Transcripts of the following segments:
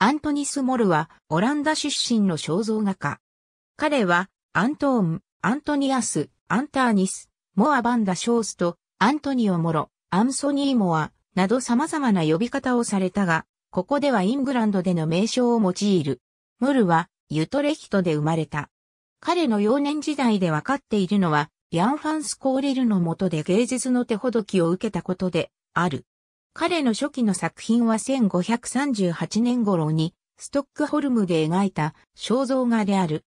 アントニス・モルはオランダ出身の肖像画家。彼はアントーン、アントニアス、アンターニス、モア・バンダ・ショースとアントニオ・モロ、アンソニー・モアなど様々な呼び方をされたが、ここではイングランドでの名称を用いる。モルはユトレヒトで生まれた。彼の幼年時代で分かっているのは、ヤンファンス・コーレルの下で芸術の手ほどきを受けたことである。彼の初期の作品は1538年頃にストックホルムで描いた肖像画である。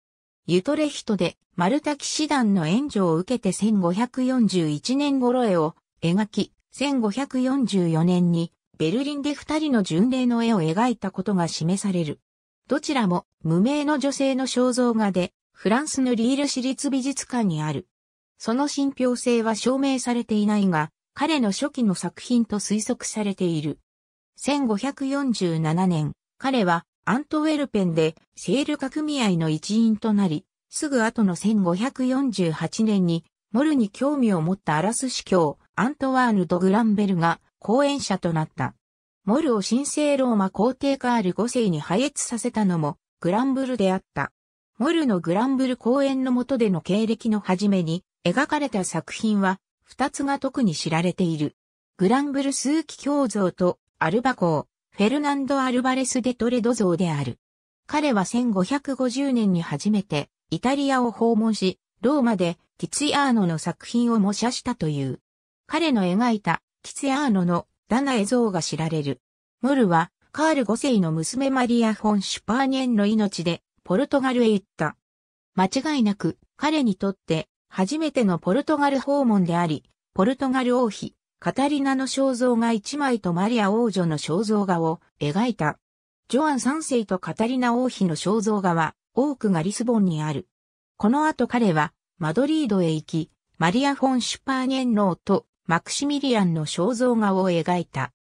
ユトレヒトでマルタ騎士団の援助を受けて1541年頃絵を描き、1544年にベルリンで二人の巡礼の絵を描いたことが示される。どちらも無名の女性の肖像画で、フランスのリール市立美術館にある。その信憑性は証明されていないが、彼の初期の作品と推測されている。1547年、彼はアントウェルペンでセール化組合の一員となり、すぐ後の1548年にモルに興味を持ったアラス司教アントワーヌ・ド・グランベルが講演者となった。モルを神聖ローマ皇帝カール5世に配越させたのもグランブルであった。モルのグランブル公演の下での経歴の初めに描かれた作品は二つが特に知られている。グランブルスーキ教像とアルバー・フェルナンド・アルバレス・デトレド像である。彼は1550年に初めてイタリアを訪問し、ローマでティツィアーノの作品を模写したという。彼の描いたティツィアーノのダナエ像が知られる。モルはカール5世の娘マリア・フォン・シュパーニェンの命でポルトガルへ行った。間違いなく彼にとって初めてのポルトガル訪問であり、ポルトガル王妃、カタリナの肖像画一枚とマリア王女の肖像画を描いた。ジョアン三世とカタリナ王妃の肖像画は、多くがリスボンにある。この後彼は、マドリードへ行き、マリア・フォン・シュパーニェンノーとマクシミリアンの肖像画を描いた。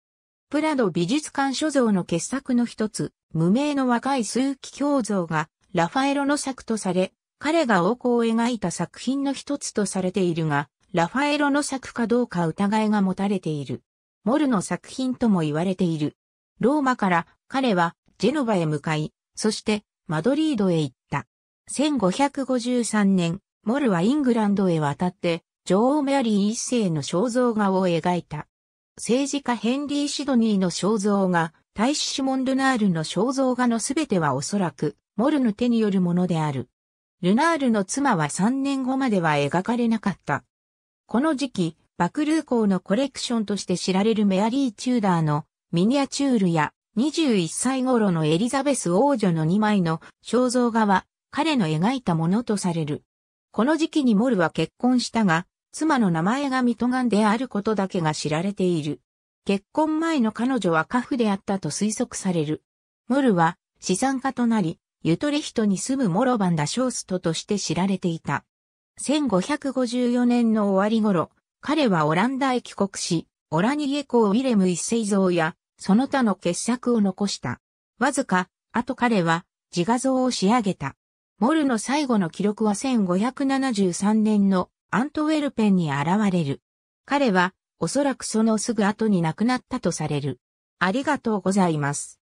プラド美術館所蔵の傑作の一つ、無名の若い数奇胸像が、ラファエロの作とされ、彼が王行を描いた作品の一つとされているが、ラファエロの作かどうか疑いが持たれている。モルの作品とも言われている。ローマから彼はジェノバへ向かい、そしてマドリードへ行った。1553年、モルはイングランドへ渡って、女王メアリー一世の肖像画を描いた。政治家ヘンリー・シドニーの肖像画、大使シモン・ルナールの肖像画のすべてはおそらく、モルの手によるものである。ルナールの妻は3年後までは描かれなかった。この時期、バクルー校のコレクションとして知られるメアリー・チューダーのミニアチュールや21歳頃のエリザベス王女の2枚の肖像画は彼の描いたものとされる。この時期にモルは結婚したが、妻の名前がミトガンであることだけが知られている。結婚前の彼女はカフであったと推測される。モルは資産家となり、ユトレヒトに住むモロバンダ・ショーストとして知られていた。1554年の終わり頃、彼はオランダへ帰国し、オラニエ公ウィレム一世像や、その他の傑作を残した。わずか、あと彼は、自画像を仕上げた。モルの最後の記録は1573年のアントウェルペンに現れる。彼は、おそらくそのすぐ後に亡くなったとされる。ありがとうございます。